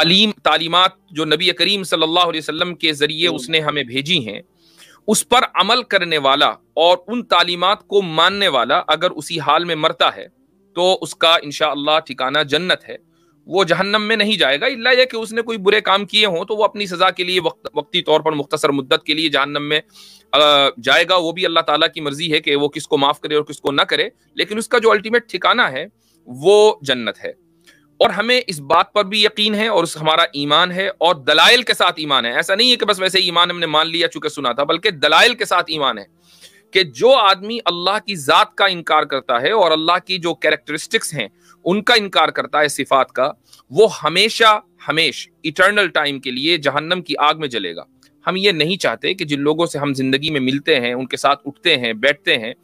तालीम तालीमत जो नबी करीम सल्लल्लाहु अलैहि वसल्लम के ज़रिए हम्म। उसने हमें भेजी हैं उस पर अमल करने वाला और उन तालीमत को मानने वाला अगर उसी हाल में मरता है तो उसका इन ठिकाना जन्नत है वो जहन्नम में नहीं जाएगा इला यह कि उसने कोई बुरे काम किए हों तो वो अपनी सज़ा के लिए वक्त वक्ती तौर पर मुख्तसर मुद्दत के लिए जहन्नम में जाएगा वो भी अल्लाह ताला की मर्जी है कि वो किसको माफ़ करे और किसको ना करे लेकिन उसका जो अल्टीमेट ठिकाना है वो जन्नत है और हमें इस बात पर भी यकीन है और हमारा ईमान है और दलाइल के साथ ईमान है ऐसा नहीं है कि बस वैसे ईमान हमने मान लिया चूंकि सुना था बल्कि दलाइल के साथ ईमान है कि जो आदमी अल्लाह की ज़ात का इनकार करता है और अल्लाह की जो कैरेक्टरिस्टिक्स हैं उनका इनकार करता है सिफात का वो हमेशा हमेश इटर्नल टाइम के लिए जहन्नम की आग में जलेगा हम ये नहीं चाहते कि जिन लोगों से हम जिंदगी में मिलते हैं उनके साथ उठते हैं बैठते हैं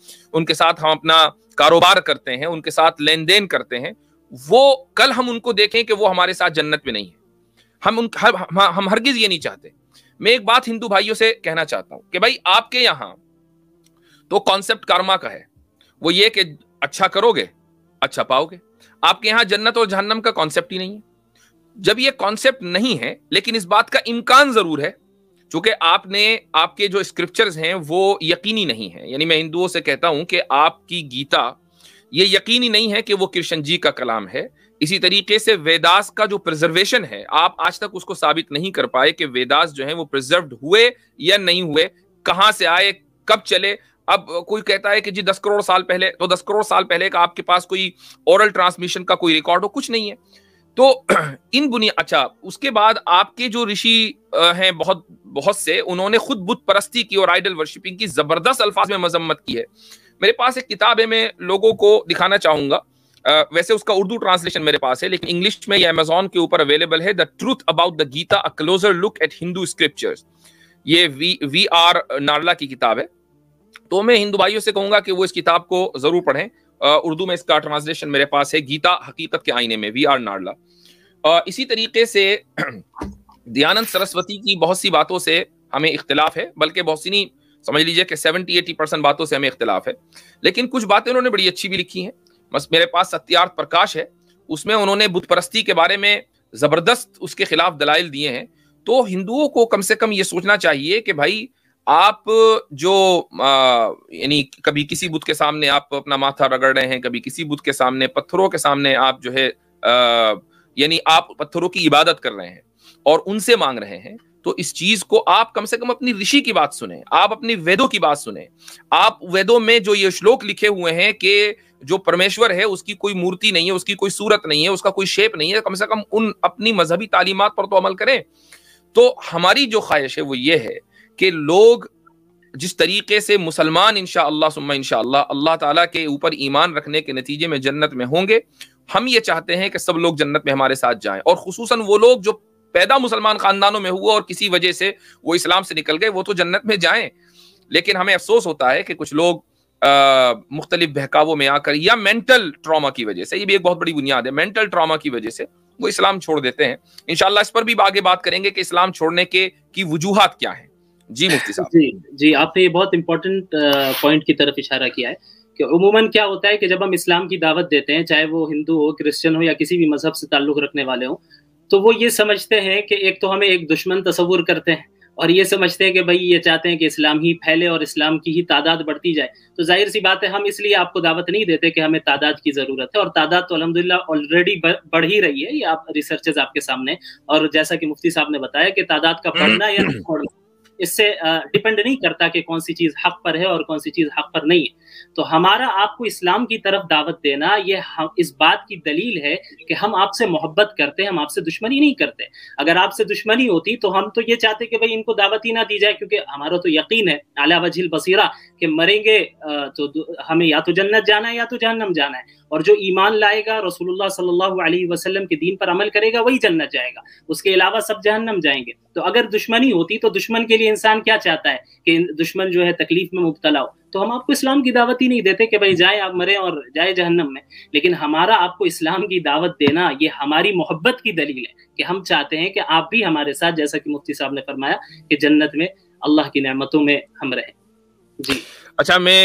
उनके साथ हम अपना कारोबार करते हैं उनके साथ लेन देन करते हैं वो कल हम उनको देखें कि वो हमारे साथ जन्नत में नहीं है हम उन हम, हम, हम हरगिज ये नहीं चाहते मैं एक बात हिंदू भाइयों से कहना चाहता हूं कि भाई आपके यहां तो कॉन्सेप्ट कर्मा का है वो ये कि अच्छा करोगे अच्छा पाओगे आपके यहां जन्नत और जहन्नम का कॉन्सेप्ट ही नहीं है जब ये कॉन्सेप्ट नहीं है लेकिन इस बात का इम्कान जरूर है चूंकि आपने आपके जो स्क्रिप्चर्स हैं वो यकीनी नहीं है यानी मैं हिंदुओं से कहता हूं कि आपकी गीता ये यकीनी नहीं है कि वो कृष्ण जी का कलाम है इसी तरीके से वेदास का जो प्रिजर्वेशन है आप आज तक उसको साबित नहीं कर पाए कि वेदास जो है वो प्रिजर्व हुए या नहीं हुए कहां से आए कब चले अब कोई कहता है कि जी दस करोड़ साल पहले तो दस करोड़ साल पहले का आपके पास कोई ओरल ट्रांसमिशन का कोई रिकॉर्ड हो कुछ नहीं है तो इन बुनिया अच्छा उसके बाद आपके जो ऋषि हैं बहुत बहुत से उन्होंने खुद बुत परस्ती की और आइडल वर्शिपिंग की जबरदस्त अल्फाज में मजम्मत की है मेरे पास एक किताब है मैं लोगों को दिखाना चाहूंगा Uh, वैसे उसका उर्दू ट्रांसलेशन मेरे पास है लेकिन इंग्लिश में ये अमेजोन के ऊपर अवेलेबल है the truth about the Gita a closer look at Hindu scriptures ये वी वी आर नारला की किताब है तो मैं हिंदू भाइयों से कहूंगा कि वो इस किताब को जरूर पढ़ें uh, उर्दू में इसका ट्रांसलेशन मेरे पास है गीता हकीकत के आईने में वी आर नारला uh, इसी तरीके से दयानंद सरस्वती की बहुत सी बातों से हमें इख्तलाफ है बल्कि बहुत सी नहीं समझ लीजिए कि सेवेंटी एटी परसेंट बातों से हमें इख्तलाफ है लेकिन कुछ बातें उन्होंने बड़ी अच्छी भी लिखी हैं बस मेरे पास सत्यार्थ प्रकाश है उसमें उन्होंने बुत परस्ती के बारे में जबरदस्त उसके खिलाफ दलाइल दिए हैं तो हिंदुओं को कम से कम ये सोचना चाहिए कि भाई आप जो यानी कभी किसी बुद्ध के सामने आप अपना माथा रगड़ रहे हैं कभी किसी बुद्ध के सामने पत्थरों के सामने आप जो है यानी आप पत्थरों की इबादत कर रहे हैं और उनसे मांग रहे हैं तो इस चीज को आप कम से कम अपनी ऋषि की बात सुने आप अपनी वेदों की बात सुने आप वेदों में जो ये श्लोक लिखे हुए हैं कि जो परमेश्वर है उसकी कोई मूर्ति नहीं है उसकी कोई सूरत नहीं है उसका कोई शेप नहीं है कम से कम उन अपनी मजहबी तालीमत पर तो अमल करें तो हमारी जो ख्वाहिश है वो ये है कि लोग जिस तरीके से मुसलमान इनशा सुम्मा इनशा अल्लाह ताला के ऊपर ईमान रखने के नतीजे में जन्नत में होंगे हम ये चाहते हैं कि सब लोग जन्नत में हमारे साथ जाएं और खसूस वो लोग जो पैदा मुसलमान खानदानों में हुआ और किसी वजह से वो इस्लाम से निकल गए वो तो जन्नत में जाए लेकिन हमें अफसोस होता है कि कुछ लोग मुख्तलिफ बहकावों में आकर या मेंटल ट्रामा की वजह से ये भी एक बहुत बड़ी बुनियाद है मेंटल ट्रामा की वजह से वो इस्लाम छोड़ देते हैं इनशाला इस पर भी आगे बात करेंगे कि इस्लाम छोड़ने के की वजूहत क्या है जी मुफ्ती साहब जी जी आपने ये बहुत इंपॉर्टेंट पॉइंट की तरफ इशारा किया है कि उमूमन क्या होता है कि जब हम इस्लाम की दावत देते हैं चाहे वो हिंदू हो क्रिश्चियन हो या किसी भी मजहब से ताल्लुक रखने वाले हों तो वो ये समझते हैं कि एक तो हमें एक दुश्मन तस्वुर करते हैं और ये समझते हैं कि भाई ये चाहते हैं कि इस्लाम ही फैले और इस्लाम की ही तादाद बढ़ती जाए तो जाहिर सी बात है हम इसलिए आपको दावत नहीं देते कि हमें तादाद की ज़रूरत है और तादाद तो अलहमदिल्ला ऑलरेडी बढ़ ही रही है ये आप रिसर्चेज आपके सामने और जैसा कि मुफ्ती साहब ने बताया कि तादाद का पढ़ना हम्म। या बढ़ना इससे डिपेंड नहीं करता कि कौन सी चीज हक पर है और कौन सी चीज हक पर नहीं है तो हमारा आपको इस्लाम की तरफ दावत देना ये हम इस बात की दलील है कि हम आपसे मोहब्बत करते हैं हम आपसे दुश्मनी नहीं करते अगर आपसे दुश्मनी होती तो हम तो ये चाहते कि भाई इनको दावत ही ना दी जाए क्योंकि हमारा तो यकीन है आला वजील बसीरा कि मरेंगे तो हमें या तो जन्नत जाना है या तो जहन्नम जाना है और जो ईमान लाएगा रसूलुल्लाह सल्लल्लाहु अलैहि वसल्लम के दीन पर अमल करेगा वही जन्नत जाएगा उसके अलावा सब जहन्नम जाएंगे तो अगर दुश्मनी होती तो दुश्मन के लिए इंसान क्या चाहता है कि दुश्मन जो है तकलीफ में मुबतला हो तो हम आपको इस्लाम की दावत ही नहीं देते कि भाई जाए आप मरे और जाए जहन्नम में लेकिन हमारा आपको इस्लाम की दावत देना ये हमारी मोहब्बत की दलील है कि हम चाहते हैं कि आप भी हमारे साथ जैसा कि मुफ्ती साहब ने फरमाया कि जन्नत में अल्लाह की नमतों में हम रहें जी अच्छा मैं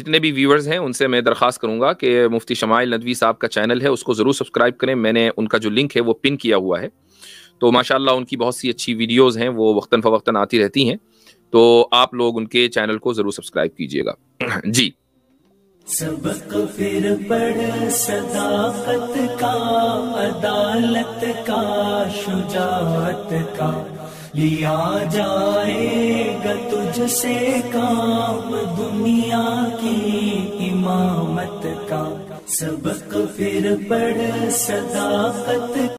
जितने भी व्यूवर्स हैं उनसे मैं दरख्वास्त करूंगा कि मुफ्ती शमाइल नदवी साहब का चैनल है उसको ज़रूर सब्सक्राइब करें मैंने उनका जो लिंक है वो पिन किया हुआ है तो माशाल्लाह उनकी बहुत सी अच्छी वीडियोस हैं वो वक्ता फ़वक्ता आती रहती हैं तो आप लोग उनके चैनल को ज़रूर सब्सक्राइब कीजिएगा जी सबक फिर सदाकत का अदालत का शुजात का लिया जाएगा तुझसे काम दुनिया की इमामत का सबक फिर पढ़ सदाकत